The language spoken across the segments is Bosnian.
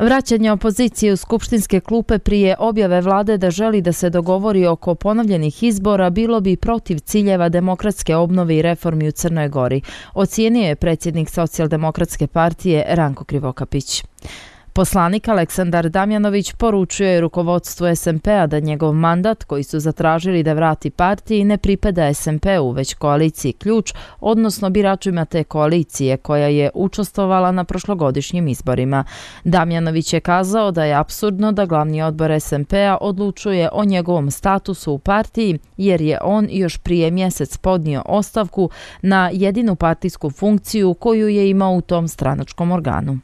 Vraćanje opozicije u Skupštinske klupe prije objave vlade da želi da se dogovori oko ponavljenih izbora bilo bi protiv ciljeva demokratske obnove i reformi u Crnoj Gori, ocijenio je predsjednik socijaldemokratske partije Ranko Krivokapić poslanik Aleksandar Damjanović poručuje rukovodstvu SMP-a da njegov mandat koji su zatražili da vrati partiji ne pripada SMP-u, već koaliciji ključ, odnosno biračima te koalicije koja je učestvovala na prošlogodišnjim izborima. Damjanović je kazao da je absurdno da glavni odbor SMP-a odlučuje o njegovom statusu u partiji jer je on još prije mjesec podnio ostavku na jedinu partijsku funkciju koju je imao u tom stranačkom organu.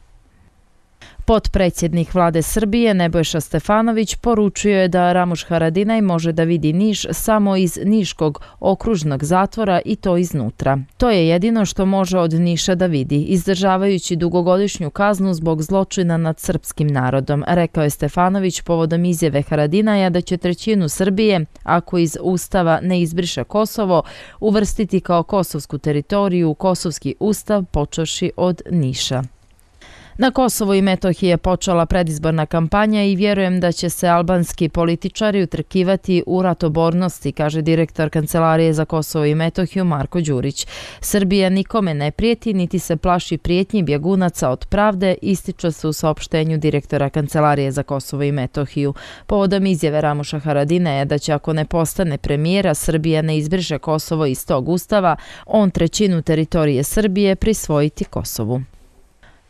Potpredsjednik vlade Srbije Nebojša Stefanović poručio je da Ramuš Haradinaj može da vidi Niš samo iz Niškog okružnog zatvora i to iznutra. To je jedino što može od Niša da vidi, izdržavajući dugogodišnju kaznu zbog zločina nad srpskim narodom, rekao je Stefanović povodom izjave Haradinaja da će trećinu Srbije, ako iz Ustava ne izbriše Kosovo, uvrstiti kao kosovsku teritoriju u Kosovski ustav počeši od Niša. Na Kosovo i Metohiji je počela predizborna kampanja i vjerujem da će se albanski političari utrkivati u ratobornosti, kaže direktor Kancelarije za Kosovo i Metohiju Marko Đurić. Srbija nikome ne prijeti, niti se plaši prijetnji bjegunaca od pravde, ističe se u saopštenju direktora Kancelarije za Kosovo i Metohiju. Povodom izjave Ramuša Haradine je da će ako ne postane premijera, Srbija ne izbriše Kosovo iz tog ustava, on trećinu teritorije Srbije prisvojiti Kosovu.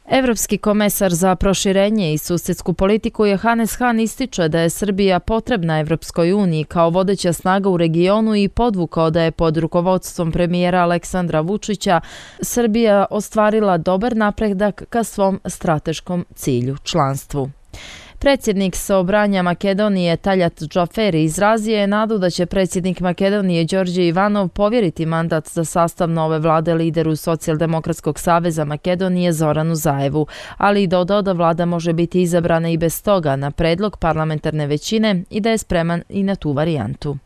Evropski komesar za proširenje i susjedsku politiku Johannes Hahn ističe da je Srbija potrebna Evropskoj uniji kao vodeća snaga u regionu i podvukao da je pod rukovodstvom premijera Aleksandra Vučića Srbija ostvarila dobar napredak ka svom strateškom cilju članstvu. Predsjednik Sobranja Makedonije Taljat Džoferi izrazio je nadu da će predsjednik Makedonije Đorđe Ivanov povjeriti mandat za sastav nove vlade lideru Socijaldemokratskog saveza Makedonije Zoranu Zajevu, ali i dodao da vlada može biti izabrana i bez toga na predlog parlamentarne većine i da je spreman i na tu varijantu.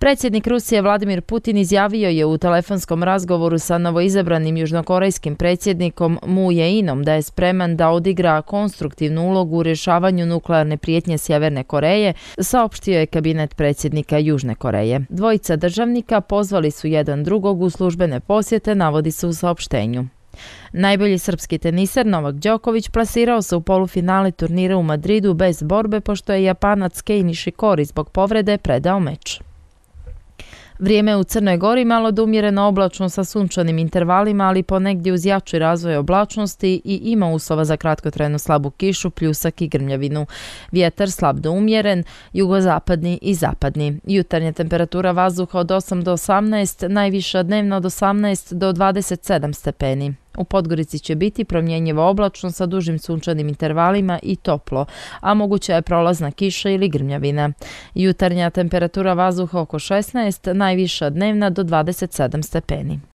Predsjednik Rusije Vladimir Putin izjavio je u telefonskom razgovoru sa novoizabranim južnokorejskim predsjednikom Mu Jeinom da je spreman da odigra konstruktivnu ulogu u rješavanju nuklearne prijetnje Sjeverne Koreje, saopštio je kabinet predsjednika Južne Koreje. Dvojica državnika pozvali su jedan drugog u službene posjete, navodi se u saopštenju. Najbolji srpski teniser Novak Đoković plasirao se u polufinale turnira u Madridu bez borbe pošto je Japanac Kei Nishikori zbog povrede predao meč. Vrijeme u Crnoj Gori malo da umjere na oblačno sa sunčanim intervalima, ali ponegdje uz jači razvoj oblačnosti i ima uslova za kratkotrenu slabu kišu, pljusak i grmljavinu. Vjetar slab do umjeren, jugozapadni i zapadni. Jutarnja temperatura vazduha od 8 do 18, najviša dnevna od 18 do 27 stepeni. U Podgorici će biti promjenjivo oblačno sa dužim sunčanim intervalima i toplo, a moguća je prolazna kiša ili grmljavina. Jutarnja temperatura vazduha oko 16, najviša dnevna do 27 stepeni.